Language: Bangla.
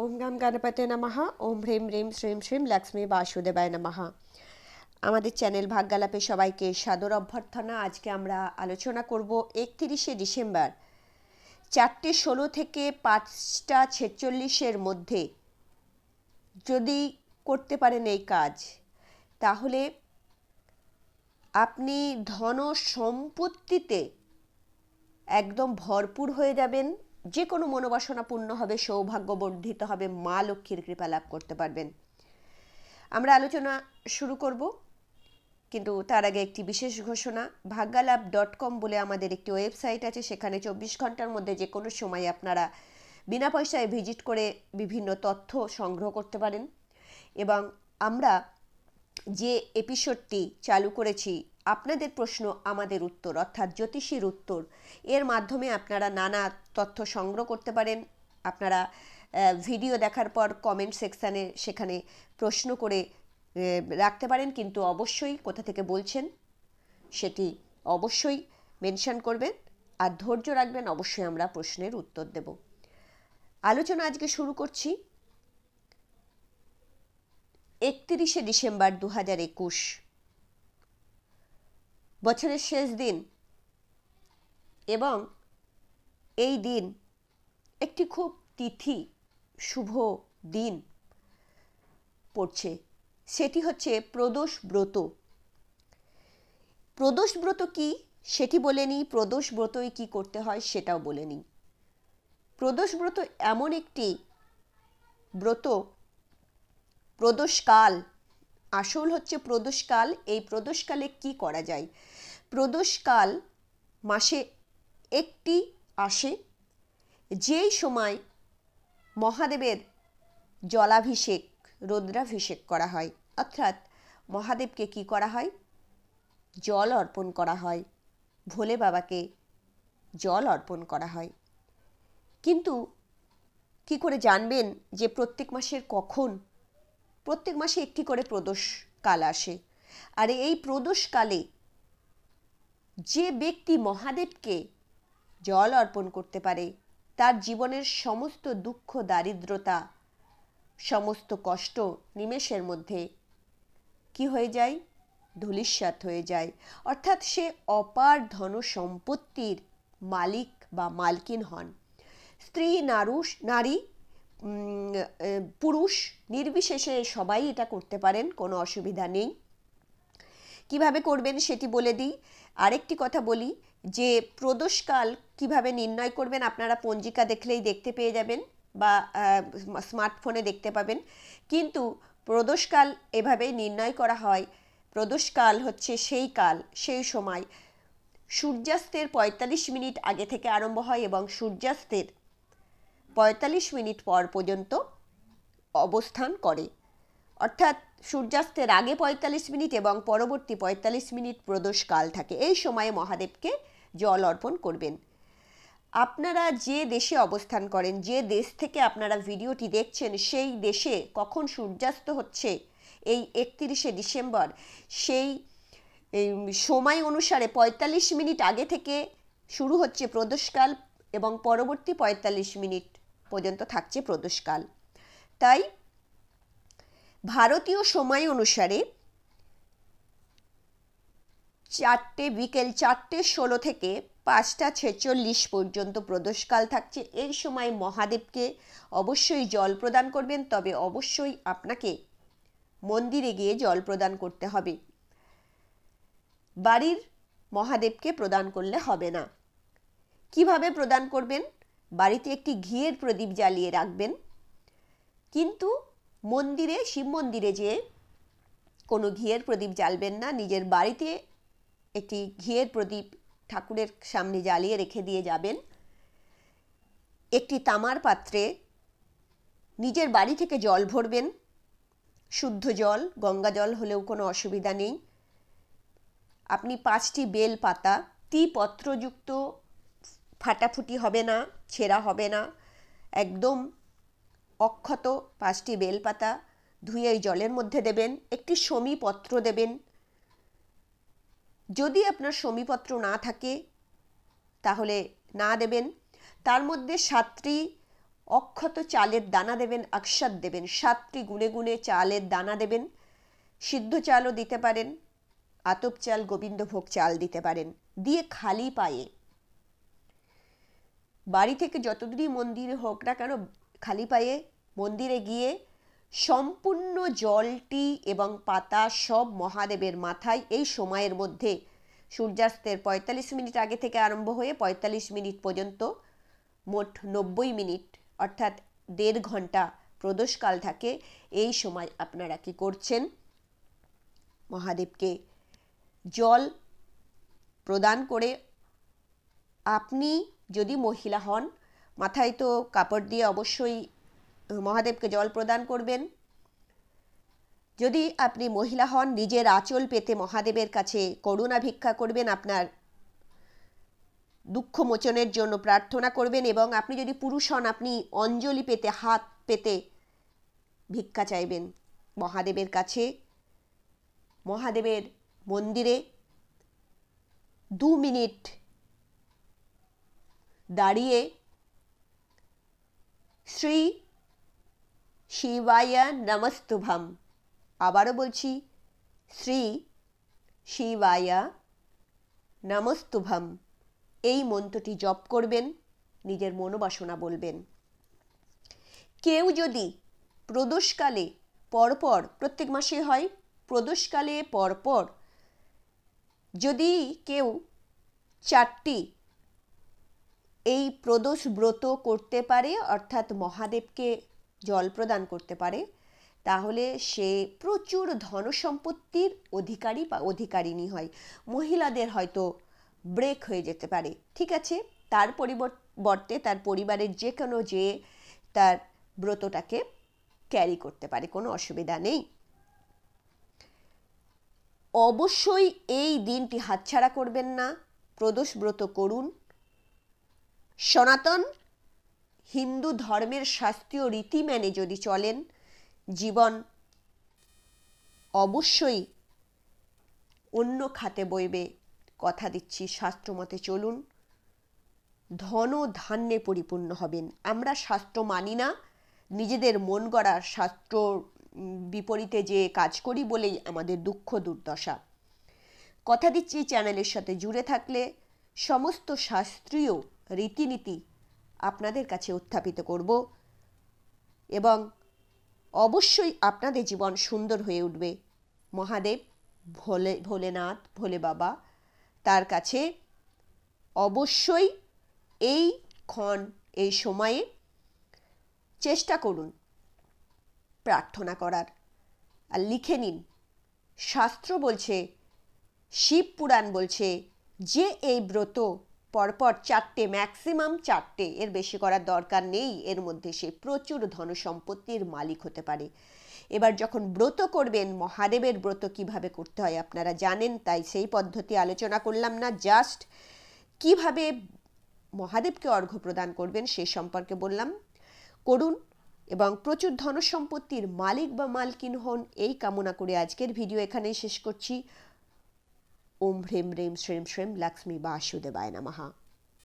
ওম গাম গণপতে নমহা ওম হ্রিম হ্রিম শ্রীম শ্রীম লক্ষ্মী বাসুদেবায় নমহা আমাদের চ্যানেল ভাগ্যালাপে সবাইকে সাদর অভ্যর্থনা আজকে আমরা আলোচনা করব একত্রিশে ডিসেম্বর চারটে ষোলো থেকে পাঁচটা ছেচল্লিশের মধ্যে যদি করতে পারেন এই কাজ তাহলে আপনি ধন সম্পত্তিতে একদম ভরপুর হয়ে যাবেন যে কোনো মনোবাসনা পূর্ণ হবে সৌভাগ্য বর্ধিত হবে মা লক্ষ্মীর কৃপা লাভ করতে পারবেন আমরা আলোচনা শুরু করব কিন্তু তার আগে একটি বিশেষ ঘোষণা ভাগ্যালাভ ডট কম বলে আমাদের একটি ওয়েবসাইট আছে সেখানে চব্বিশ ঘন্টার মধ্যে যে কোনো সময় আপনারা বিনা পয়সায় ভিজিট করে বিভিন্ন তথ্য সংগ্রহ করতে পারেন এবং আমরা যে এপিসোডটি চালু করেছি আপনাদের প্রশ্ন আমাদের উত্তর অর্থাৎ জ্যোতিষীর উত্তর এর মাধ্যমে আপনারা নানা তথ্য সংগ্রহ করতে পারেন আপনারা ভিডিও দেখার পর কমেন্ট সেকশানে সেখানে প্রশ্ন করে রাখতে পারেন কিন্তু অবশ্যই কোথা থেকে বলছেন সেটি অবশ্যই মেনশন করবেন আর ধৈর্য রাখবেন অবশ্যই আমরা প্রশ্নের উত্তর দেব আলোচনা আজকে শুরু করছি একত্রিশে ডিসেম্বর দু হাজার একুশ বছরের শেষ দিন এবং এই দিন একটি খুব তিথি শুভ দিন পড়ছে সেটি হচ্ছে প্রদোষ ব্রত প্রদোষ ব্রত কি সেটি বলে নিই প্রদোষ ব্রতই কি করতে হয় সেটাও বলে নিই প্রদোষ ব্রত এমন একটি ব্রত প্রদোষকাল আসল হচ্ছে প্রদোষকাল এই প্রদোষকালে কি করা যায় প্রদোষকাল মাসে একটি আসে যেই সময় মহাদেবের জলাভিষেক রৌদ্রাভিষেক করা হয় অর্থাৎ মহাদেবকে কি করা হয় জল অর্পণ করা হয় ভোলে বাবাকে জল অর্পণ করা হয় কিন্তু কি করে জানবেন যে প্রত্যেক মাসের কখন প্রত্যেক মাসে একটি করে প্রদোষ কাল আসে আর এই প্রদোষকালে যে ব্যক্তি মহাদেবকে জল অর্পণ করতে পারে তার জীবনের সমস্ত দুঃখ দারিদ্রতা সমস্ত কষ্ট নিমেষের মধ্যে কি হয়ে যায় ধূলিস্বাত হয়ে যায় অর্থাৎ সে অপার ধন সম্পত্তির মালিক বা মালকিন হন স্ত্রী নারুষ নারী পুরুষ নির্বিশেষে সবাই এটা করতে পারেন কোনো অসুবিধা নেই কিভাবে করবেন সেটি বলে দিই আরেকটি কথা বলি যে প্রদোষকাল কিভাবে নির্ণয় করবেন আপনারা পঞ্জিকা দেখলেই দেখতে পেয়ে যাবেন বা স্মার্টফোনে দেখতে পাবেন কিন্তু প্রদোষকাল এভাবে নির্ণয় করা হয় প্রদোষকাল হচ্ছে সেই কাল সেই সময় সূর্যাস্তের ৪৫ মিনিট আগে থেকে আরম্ভ হয় এবং সূর্যাস্তের ৪৫ মিনিট পর পর্যন্ত অবস্থান করে অর্থাৎ সূর্যাস্তের আগে ৪৫ মিনিট এবং পরবর্তী ৪৫ মিনিট প্রদোষকাল থাকে এই সময়ে মহাদেবকে জল অর্পণ করবেন আপনারা যে দেশে অবস্থান করেন যে দেশ থেকে আপনারা ভিডিওটি দেখছেন সেই দেশে কখন সূর্যাস্ত হচ্ছে এই একত্রিশে ডিসেম্বর সেই সময় অনুসারে ৪৫ মিনিট আগে থেকে শুরু হচ্ছে প্রদোষকাল এবং পরবর্তী ৪৫ মিনিট পর্যন্ত থাকছে প্রদোষকাল তাই ভারতীয় সময় অনুসারে চারটে বিকেল চারটে ষোলো থেকে পাঁচটা ছেচল্লিশ পর্যন্ত প্রদোষকাল থাকছে এই সময় মহাদেবকে অবশ্যই জল প্রদান করবেন তবে অবশ্যই আপনাকে মন্দিরে গিয়ে জল প্রদান করতে হবে বাড়ির মহাদেবকে প্রদান করলে হবে না কিভাবে প্রদান করবেন বাড়িতে একটি ঘিয়ের প্রদীপ জ্বালিয়ে রাখবেন কিন্তু মন্দিরে শিব মন্দিরে যেয়ে কোনো ঘিয়ের প্রদীপ জ্বালবেন না নিজের বাড়িতে একটি ঘিয়ের প্রদীপ ঠাকুরের সামনে জ্বালিয়ে রেখে দিয়ে যাবেন একটি তামার পাত্রে নিজের বাড়ি থেকে জল ভরবেন শুদ্ধ জল গঙ্গা জল হলেও কোনো অসুবিধা নেই আপনি পাঁচটি বেল পাতা তিপত্রযুক্ত ফাটাফুটি হবে না ছেঁড়া হবে না একদম অক্ষত পাঁচটি বেলপাতা ধুয়ে জলের মধ্যে দেবেন একটি সমীপত্র দেবেন যদি আপনার সমীপত্র না থাকে তাহলে না দেবেন তার মধ্যে সাতটি অক্ষত চালের দানা দেবেন আকসাদ দেবেন সাতটি গুনে গুনে চালের দানা দেবেন সিদ্ধ চালও দিতে পারেন আতপ চাল গোবিন্দভোগ চাল দিতে পারেন দিয়ে খালি পায়ে বাড়ি থেকে যতদূরই মন্দিরে হোক না কেন খালি পায়ে মন্দিরে গিয়ে সম্পূর্ণ জলটি এবং পাতা সব মহাদেবের মাথায় এই সময়ের মধ্যে সূর্যাস্তের পঁয়তাল্লিশ মিনিট আগে থেকে আরম্ভ হয়ে পঁয়তাল্লিশ মিনিট পর্যন্ত মোট নব্বই মিনিট অর্থাৎ দেড় ঘন্টা প্রদোষকাল থাকে এই সময় আপনারা কি করছেন মহাদেবকে জল প্রদান করে আপনি যদি মহিলা হন মাথায় তো কাপড় দিয়ে অবশ্যই মহাদেবকে জল প্রদান করবেন যদি আপনি মহিলা হন নিজের আঁচল পেতে মহাদেবের কাছে করুণা ভিক্ষা করবেন আপনার দুঃখ মোচনের জন্য প্রার্থনা করবেন এবং আপনি যদি পুরুষ হন আপনি অঞ্জলি পেতে হাত পেতে ভিক্ষা চাইবেন মহাদেবের কাছে মহাদেবের মন্দিরে দু মিনিট দাঁড়িয়ে শ্রী শিবায় নমস্তুভম আবারও বলছি শ্রী শিবায় নমস্তুভম এই মন্ত্রটি জপ করবেন নিজের মনোবাসনা বলবেন কেউ যদি প্রদোষকালে পরপর প্রত্যেক মাসে হয় প্রদোষকালে পরপর যদি কেউ চারটি এই প্রদোষ ব্রত করতে পারে অর্থাৎ মহাদেবকে জল প্রদান করতে পারে তাহলে সে প্রচুর ধনসম্পত্তির অধিকারী বা অধিকারিণী হয় মহিলাদের হয়তো ব্রেক হয়ে যেতে পারে ঠিক আছে তার পরিবর্তে তার পরিবারের যে কোনো যে তার ব্রতটাকে ক্যারি করতে পারে কোনো অসুবিধা নেই অবশ্যই এই দিনটি হাতছাড়া করবেন না প্রদোষ ব্রত করুন সনাতন হিন্দু ধর্মের শাস্ত্রীয় রীতি মেনে যদি চলেন জীবন অবশ্যই অন্য খাতে বইবে কথা দিচ্ছি শাস্ত্রমতে চলুন ধন ধান্যে পরিপূর্ণ হবেন আমরা শাস্ত্র মানি না নিজেদের মন গড়া শাস্ত্র বিপরীতে যে কাজ করি বলেই আমাদের দুঃখ দুর্দশা কথা দিচ্ছি চ্যানেলের সাথে জুড়ে থাকলে সমস্ত শাস্ত্রীয় রীতিনীতি আপনাদের কাছে উত্থাপিত করব এবং অবশ্যই আপনাদের জীবন সুন্দর হয়ে উঠবে মহাদেব ভোলে ভোলেনাথ ভোলে বাবা তার কাছে অবশ্যই এই ক্ষণ এই সময়ে চেষ্টা করুন প্রার্থনা করার আর লিখে নিন শাস্ত্র বলছে শিব পুরাণ বলছে যে এই ব্রত পরপর চারটে ম্যাক্সিমাম চারটে এর বেশি করার দরকার নেই এর মধ্যে সে প্রচুর ধনসম্পত্তির মালিক হতে পারে এবার যখন ব্রত করবেন মহাদেবের ব্রত কিভাবে করতে হয় আপনারা জানেন তাই সেই পদ্ধতি আলোচনা করলাম না জাস্ট কিভাবে মহাদেবকে অর্ঘ্য প্রদান করবেন সে সম্পর্কে বললাম করুন এবং প্রচুর ধনসম্পত্তির মালিক বা মালকিন হন এই কামনা করে আজকের ভিডিও এখানেই শেষ করছি Om Hrim Rim Shrim Shrim Lakshmi Vasudevaya Namaha.